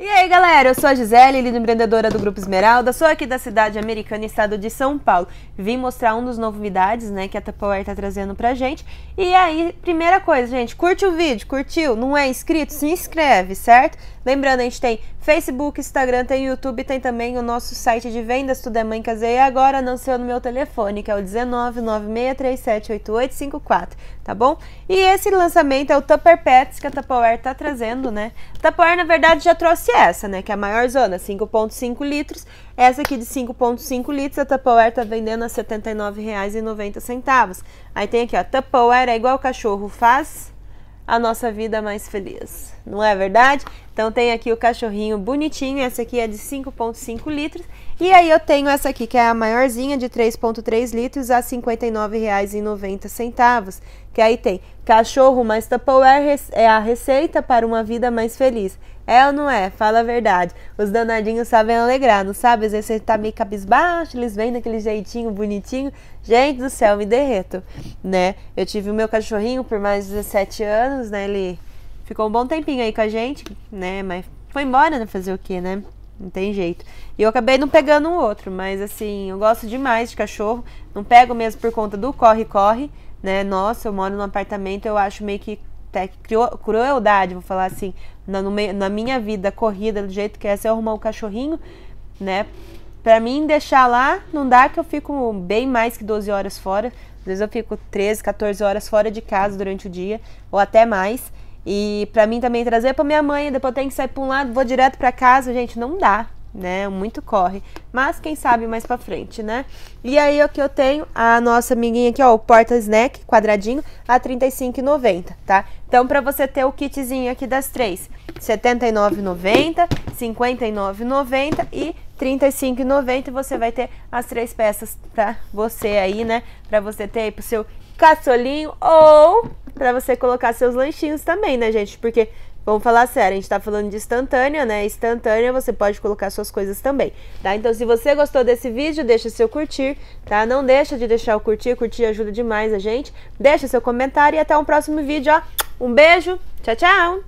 E aí, galera, eu sou a Gisele, líder empreendedora do Grupo Esmeralda, sou aqui da cidade americana, estado de São Paulo. Vim mostrar um dos novidades, né, que a Tupperware tá trazendo pra gente. E aí, primeira coisa, gente, curte o vídeo, curtiu? Não é inscrito? Se inscreve, certo? Lembrando, a gente tem Facebook, Instagram, tem YouTube, tem também o nosso site de vendas, tudo é mãe caseia agora, anunciou no meu telefone, que é o 19963788854, tá bom? E esse lançamento é o Tupper Pets que a Tupperware tá trazendo, né? A Tupperware, na verdade, já trouxe trouxe essa, né? Que é a maior zona, 5,5 litros. Essa aqui de 5,5 litros, a Tupperware tá vendendo a R$ 79,90. Aí tem aqui, ó, Tupperware é igual cachorro faz a nossa vida mais feliz. Não é verdade? Então tem aqui o cachorrinho bonitinho, essa aqui é de 5.5 litros. E aí eu tenho essa aqui que é a maiorzinha de 3.3 litros a R$ 59,90, que aí tem cachorro mais Tupperware é, é a receita para uma vida mais feliz. É ou não é? Fala a verdade. Os danadinhos sabem alegrar, não sabe? Às vezes você tá meio cabisbaixo, eles vêm daquele jeitinho bonitinho. Gente do céu, me derreto, né? Eu tive o meu cachorrinho por mais de 17 anos, né? Ele Ficou um bom tempinho aí com a gente, né? Mas foi embora, né? Fazer o quê, né? Não tem jeito. E eu acabei não pegando um outro, mas assim, eu gosto demais de cachorro. Não pego mesmo por conta do corre-corre, né? Nossa, eu moro num apartamento, eu acho meio que até crueldade, vou falar assim, na, meio, na minha vida corrida, do jeito que é, se eu arrumar um cachorrinho, né? Pra mim, deixar lá, não dá que eu fico bem mais que 12 horas fora. Às vezes eu fico 13, 14 horas fora de casa durante o dia, ou até mais. E para mim também trazer para minha mãe, depois eu tenho que sair para um lado, vou direto para casa, gente, não dá, né? Muito corre. Mas quem sabe mais para frente, né? E aí o que eu tenho, a nossa amiguinha aqui, ó, o porta snack quadradinho a R$ 35,90, tá? Então para você ter o kitzinho aqui das três, R$ 79,90, 59,90 e R$ 35,90 você vai ter as três peças para você aí, né? Para você ter aí pro seu caçolinho ou para você colocar seus lanchinhos também, né, gente? Porque Vamos falar sério, a gente tá falando de instantânea, né? Instantânea você pode colocar suas coisas também, tá? Então se você gostou desse vídeo, deixa seu curtir, tá? Não deixa de deixar o curtir, curtir ajuda demais a gente. Deixa seu comentário e até um próximo vídeo, ó. Um beijo, tchau, tchau!